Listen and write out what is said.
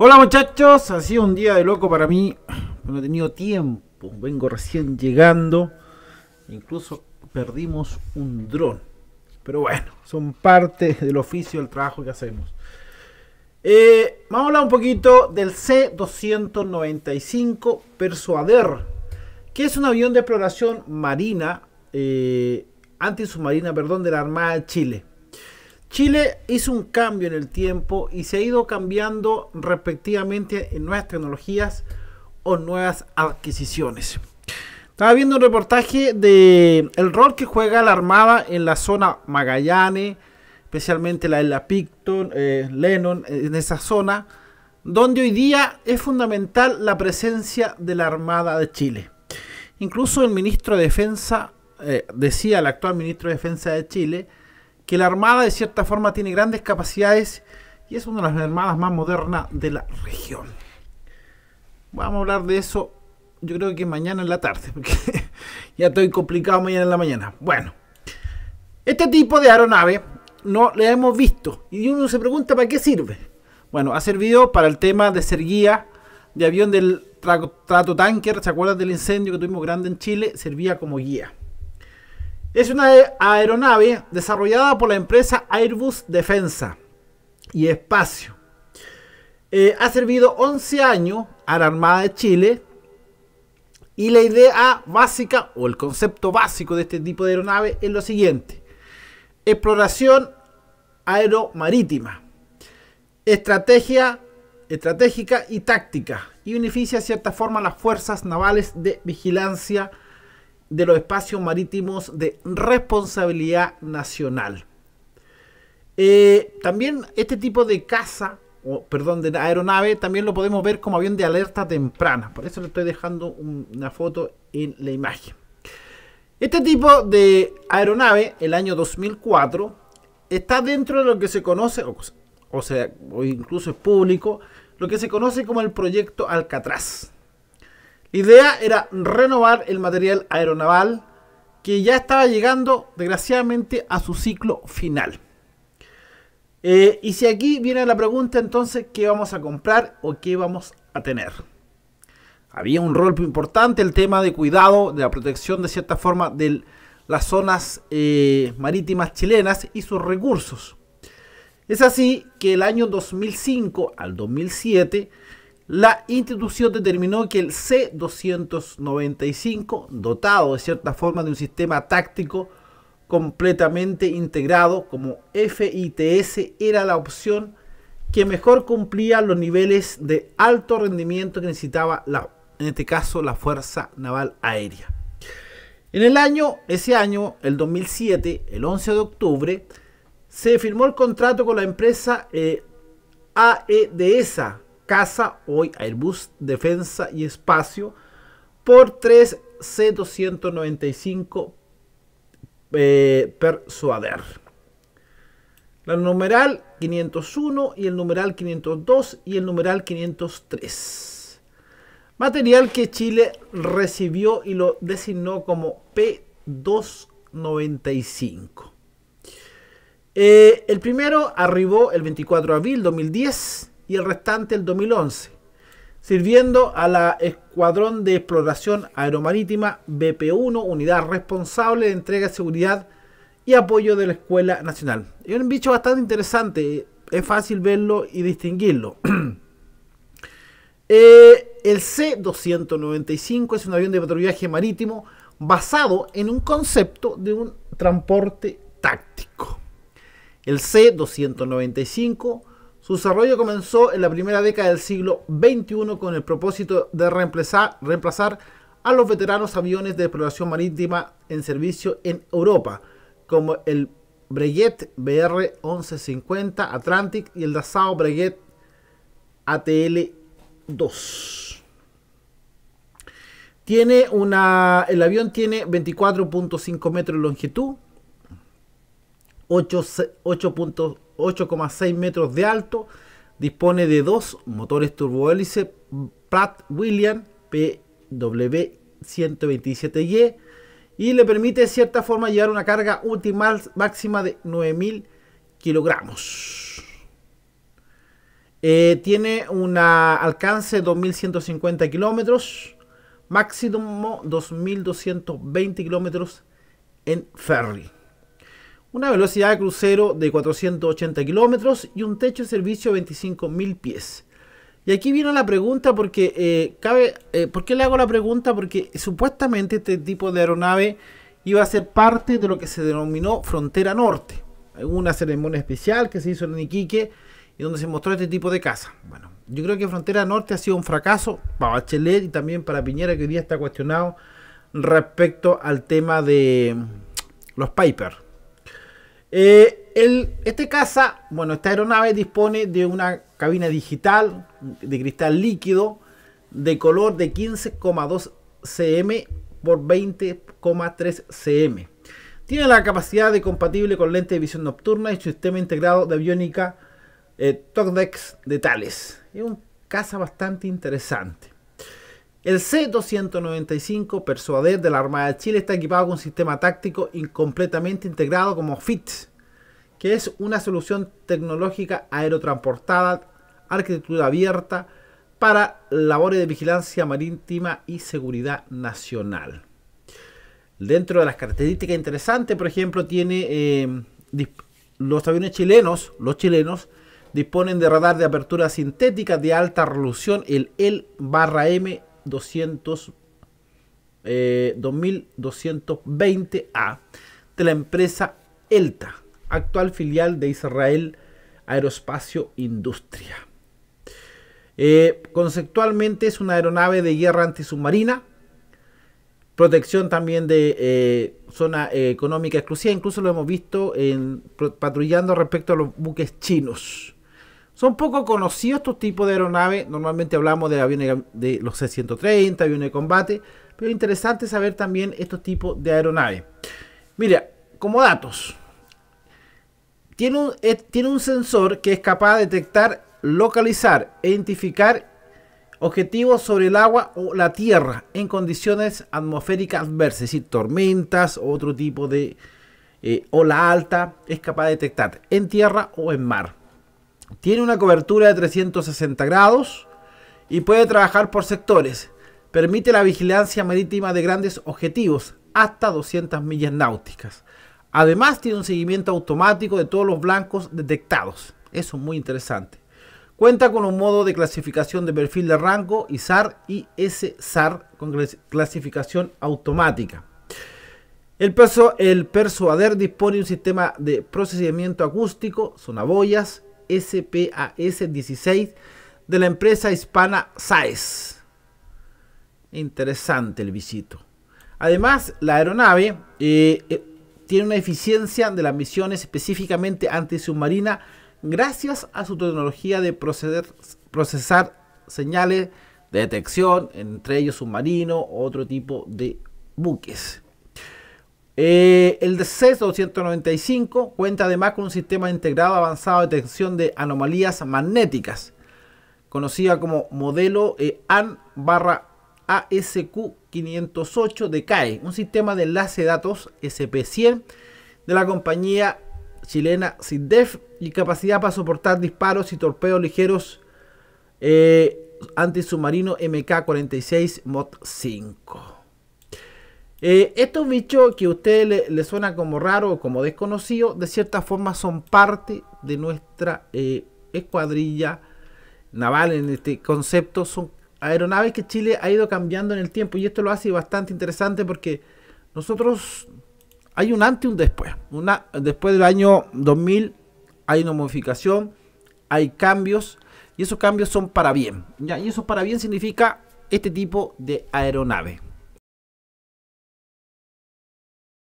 Hola muchachos, ha sido un día de loco para mí. No he tenido tiempo, vengo recién llegando. Incluso perdimos un dron. Pero bueno, son parte del oficio del trabajo que hacemos. Eh, vamos a hablar un poquito del C-295 Persuader, que es un avión de exploración marina, eh, antisubmarina, perdón, de la Armada de Chile. Chile hizo un cambio en el tiempo y se ha ido cambiando respectivamente en nuevas tecnologías o nuevas adquisiciones. Estaba viendo un reportaje de el rol que juega la Armada en la zona Magallanes, especialmente la isla Picton, eh, Lennon, eh, en esa zona, donde hoy día es fundamental la presencia de la Armada de Chile. Incluso el ministro de Defensa, eh, decía el actual ministro de Defensa de Chile, que la Armada de cierta forma tiene grandes capacidades y es una de las armadas más modernas de la región. Vamos a hablar de eso yo creo que mañana en la tarde, porque ya estoy complicado mañana en la mañana. Bueno, este tipo de aeronave no la hemos visto y uno se pregunta para qué sirve. Bueno, ha servido para el tema de ser guía de avión del trato tanker, ¿se acuerdan del incendio que tuvimos grande en Chile? Servía como guía. Es una aeronave desarrollada por la empresa Airbus Defensa y Espacio. Eh, ha servido 11 años a la Armada de Chile y la idea básica o el concepto básico de este tipo de aeronave es lo siguiente. Exploración aeromarítima. Estrategia estratégica y táctica y beneficia de cierta forma las fuerzas navales de vigilancia de los espacios marítimos de responsabilidad nacional. Eh, también este tipo de caza, o perdón, de aeronave, también lo podemos ver como avión de alerta temprana. Por eso le estoy dejando una foto en la imagen. Este tipo de aeronave, el año 2004, está dentro de lo que se conoce, o, o sea, o incluso es público, lo que se conoce como el proyecto Alcatraz. La idea era renovar el material aeronaval que ya estaba llegando, desgraciadamente, a su ciclo final. Eh, y si aquí viene la pregunta, entonces, ¿qué vamos a comprar o qué vamos a tener? Había un rol importante el tema de cuidado, de la protección de cierta forma de las zonas eh, marítimas chilenas y sus recursos. Es así que el año 2005 al 2007 la institución determinó que el C-295, dotado de cierta forma de un sistema táctico completamente integrado como FITS, era la opción que mejor cumplía los niveles de alto rendimiento que necesitaba, en este caso, la Fuerza Naval Aérea. En el año, ese año, el 2007, el 11 de octubre, se firmó el contrato con la empresa AEDSA. Eh, AEDESA, casa, hoy Airbus Defensa y Espacio por 3 C295 eh, Persuader. La numeral 501 y el numeral 502 y el numeral 503. Material que Chile recibió y lo designó como P295. Eh, el primero arribó el 24 de abril 2010 y el restante el 2011, sirviendo a la Escuadrón de Exploración Aeromarítima BP1, unidad responsable de entrega de seguridad y apoyo de la Escuela Nacional. Es un bicho bastante interesante, es fácil verlo y distinguirlo. Eh, el C-295 es un avión de patrullaje marítimo basado en un concepto de un transporte táctico. El C-295 su desarrollo comenzó en la primera década del siglo XXI con el propósito de reemplazar, a los veteranos aviones de exploración marítima en servicio en Europa, como el Breguet BR-1150 Atlantic y el Dassault Breguet ATL-2. Tiene una, el avión tiene 24.5 metros de longitud, 8,6 metros de alto. Dispone de dos motores turbohélice Pratt William PW127Y y le permite de cierta forma llevar una carga máxima de 9000 kilogramos. Eh, tiene un alcance de 2150 kilómetros, máximo 2220 kilómetros en ferry una velocidad de crucero de 480 kilómetros y un techo de servicio de 25.000 pies. Y aquí viene la pregunta porque eh, cabe, eh, ¿por qué le hago la pregunta? Porque supuestamente este tipo de aeronave iba a ser parte de lo que se denominó Frontera Norte, una ceremonia especial que se hizo en Iquique y donde se mostró este tipo de casa. Bueno, yo creo que Frontera Norte ha sido un fracaso para Bachelet y también para Piñera que hoy día está cuestionado respecto al tema de los Piper. Eh, este caza, bueno, esta aeronave dispone de una cabina digital de cristal líquido de color de 15,2 cm por 20,3 cm. Tiene la capacidad de compatible con lente de visión nocturna y sistema integrado de aviónica eh, TOCDEX de Tales. Es un casa bastante interesante. El C-295 Persuader de la Armada de Chile está equipado con un sistema táctico completamente integrado como FITS, que es una solución tecnológica aerotransportada, arquitectura abierta, para labores de vigilancia marítima y seguridad nacional. Dentro de las características interesantes, por ejemplo, tiene eh, los aviones chilenos, los chilenos, disponen de radar de apertura sintética de alta resolución, el L-M 2220A eh, de la empresa ELTA, actual filial de Israel Aeroespacio Industria. Eh, conceptualmente es una aeronave de guerra antisubmarina, protección también de eh, zona económica exclusiva, incluso lo hemos visto en, patrullando respecto a los buques chinos. Son poco conocidos estos tipos de aeronaves. Normalmente hablamos de aviones de los C-130, aviones de combate. Pero es interesante saber también estos tipos de aeronaves. Mira, como datos. Tiene un, sensor que es capaz de detectar, localizar, e identificar objetivos sobre el agua o la tierra en condiciones atmosféricas adversas, es decir, tormentas o otro tipo de eh, ola alta, es capaz de detectar en tierra o en mar. Tiene una cobertura de 360 grados y puede trabajar por sectores. Permite la vigilancia marítima de grandes objetivos, hasta 200 millas náuticas. Además tiene un seguimiento automático de todos los blancos detectados. Eso es muy interesante. Cuenta con un modo de clasificación de perfil de rango SAR y S-SAR con clasificación automática. El, perso persuader dispone de un sistema de procesamiento acústico, sonaboyas, SPAS-16 de la empresa hispana SAES. Interesante el visito. Además, la aeronave eh, eh, tiene una eficiencia de las misiones específicamente antisubmarina gracias a su tecnología de proceder, procesar señales de detección, entre ellos submarino, otro tipo de buques. Eh, el c 295 cuenta además con un sistema integrado avanzado de detección de anomalías magnéticas, conocida como modelo AN ASQ 508 de CAE, un sistema de enlace de datos SP100 de la compañía chilena SIDEF y capacidad para soportar disparos y torpedos ligeros eh, antisubmarino MK46 Mod 5. Eh, estos bichos que a ustedes le, suena como raro o como desconocido, de cierta forma son parte de nuestra eh, escuadrilla naval en este concepto. Son aeronaves que Chile ha ido cambiando en el tiempo y esto lo hace bastante interesante porque nosotros hay un antes y un después. Una, después del año 2000 hay una modificación, hay cambios y esos cambios son para bien. Y eso para bien significa este tipo de aeronave.